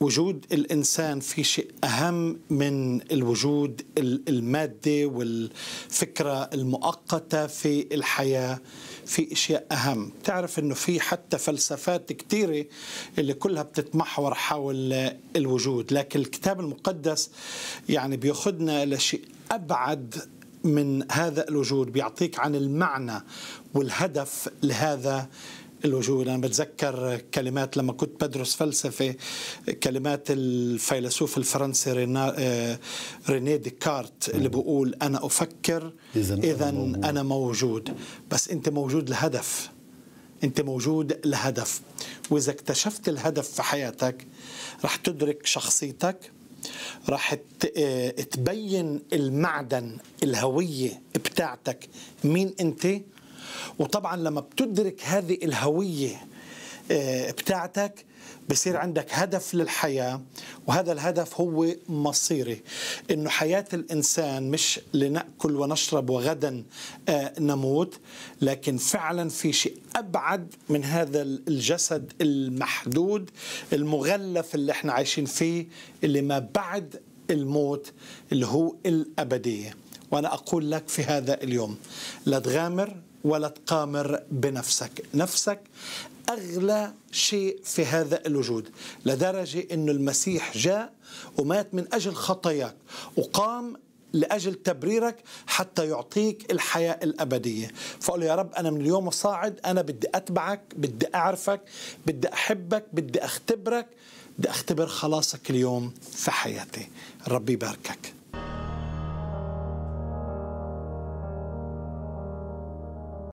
وجود الانسان في شيء اهم من الوجود المادي والفكره المؤقته في الحياه في اشياء اهم تعرف انه في حتى فلسفات كثيره اللي كلها بتتمحور حول الوجود لكن الكتاب المقدس يعني بياخذنا لشيء ابعد من هذا الوجود بيعطيك عن المعنى والهدف لهذا الوجود أنا بتذكر كلمات لما كنت بدرس فلسفة كلمات الفيلسوف الفرنسي آه، ريني ديكارت اللي بيقول أنا أفكر إذا أنا موجود بس أنت موجود لهدف أنت موجود لهدف وإذا اكتشفت الهدف في حياتك رح تدرك شخصيتك راح آه، تبين المعدن الهوية بتاعتك مين أنت وطبعا لما بتدرك هذه الهويه آه، بتاعتك بصير عندك هدف للحياة وهذا الهدف هو مصيري إنه حياة الإنسان مش لنأكل ونشرب وغدا آه، نموت لكن فعلا في شيء أبعد من هذا الجسد المحدود المغلف اللي احنا عايشين فيه اللي ما بعد الموت اللي هو الأبدية وأنا أقول لك في هذا اليوم لا تغامر ولا تقامر بنفسك نفسك أغلى شيء في هذا الوجود لدرجة أن المسيح جاء ومات من أجل خطاياك وقام لأجل تبريرك حتى يعطيك الحياة الأبدية فقال يا رب أنا من اليوم صاعد أنا بدي أتبعك بدي أعرفك بدي أحبك بدي أختبرك بدي أختبر خلاصك اليوم في حياتي ربي يباركك